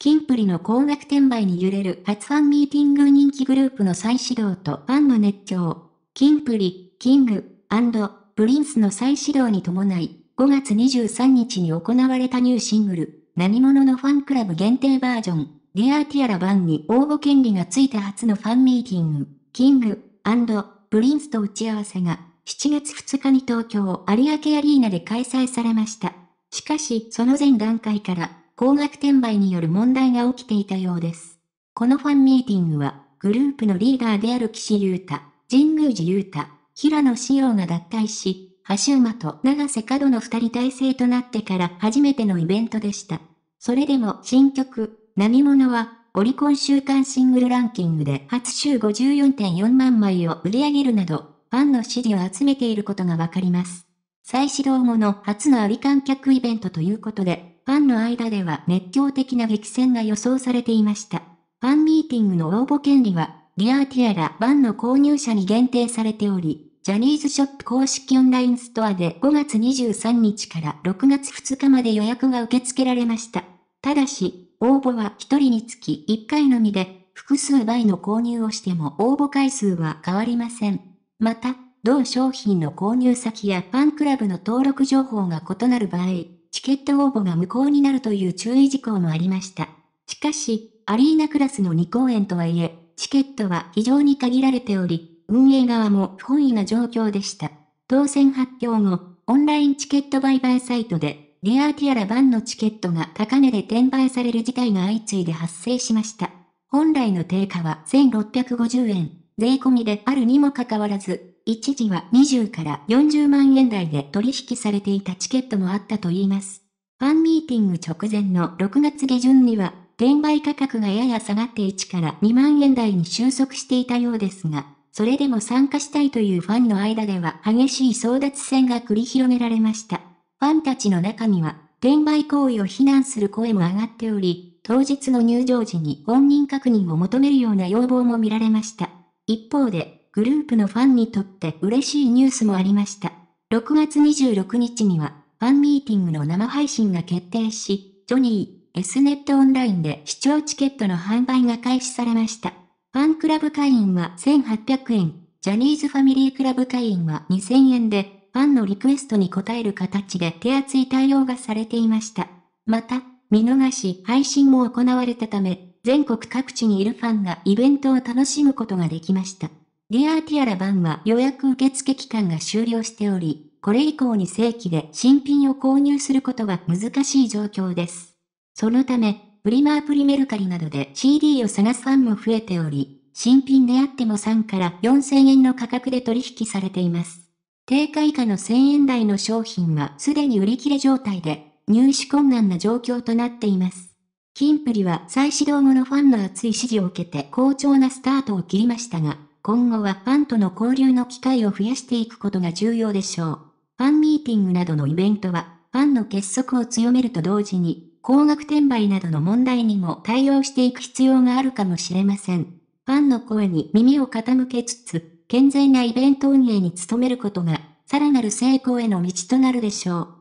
キンプリの高額転売に揺れる初ファンミーティング人気グループの再始動とファンの熱狂。ンプリ、キング、プリンスの再始動に伴い、5月23日に行われたニューシングル、何者のファンクラブ限定バージョン、デアーティアラ版に応募権利がついた初のファンミーティング、キング、プリンスと打ち合わせが、7月2日に東京有明アリーナで開催されました。しかし、その前段階から、高額転売による問題が起きていたようです。このファンミーティングは、グループのリーダーである岸優太、神宮寺優太、平野志陽が脱退し、橋馬と長瀬角の二人体制となってから初めてのイベントでした。それでも新曲、波物は、オリコン週間シングルランキングで初週54.4万枚を売り上げるなど、ファンの支持を集めていることがわかります。再始動後の初のアリ観客イベントということで、ファンの間では熱狂的な激戦が予想されていました。ファンミーティングの応募権利は、リアーティアラ1の購入者に限定されており、ジャニーズショップ公式オンラインストアで5月23日から6月2日まで予約が受け付けられました。ただし、応募は1人につき1回のみで、複数倍の購入をしても応募回数は変わりません。また、同商品の購入先やファンクラブの登録情報が異なる場合、チケット応募が無効になるという注意事項もありました。しかし、アリーナクラスの2公演とはいえ、チケットは非常に限られており、運営側も不本意な状況でした。当選発表後、オンラインチケット売買サイトで、デアーティアラ版のチケットが高値で転売される事態が相次いで発生しました。本来の定価は1650円、税込みであるにもかかわらず、一時は20から40万円台で取引されていたチケットもあったといいます。ファンミーティング直前の6月下旬には、転売価格がやや下がって1から2万円台に収束していたようですが、それでも参加したいというファンの間では激しい争奪戦が繰り広げられました。ファンたちの中には、転売行為を非難する声も上がっており、当日の入場時に本人確認を求めるような要望も見られました。一方で、グループのファンにとって嬉しいニュースもありました。6月26日には、ファンミーティングの生配信が決定し、ジョニー、S ネットオンラインで視聴チケットの販売が開始されました。ファンクラブ会員は1800円、ジャニーズファミリークラブ会員は2000円で、ファンのリクエストに応える形で手厚い対応がされていました。また、見逃し配信も行われたため、全国各地にいるファンがイベントを楽しむことができました。ディアーティアラ版は予約受付期間が終了しており、これ以降に正規で新品を購入することは難しい状況です。そのため、プリマープリメルカリなどで CD を探すファンも増えており、新品であっても3から4000円の価格で取引されています。定価以下の1000円台の商品はすでに売り切れ状態で、入手困難な状況となっています。キンプリは再始動後のファンの熱い支持を受けて好調なスタートを切りましたが、今後はファンとの交流の機会を増やしていくことが重要でしょう。ファンミーティングなどのイベントは、ファンの結束を強めると同時に、高額転売などの問題にも対応していく必要があるかもしれません。ファンの声に耳を傾けつつ、健全なイベント運営に努めることが、さらなる成功への道となるでしょう。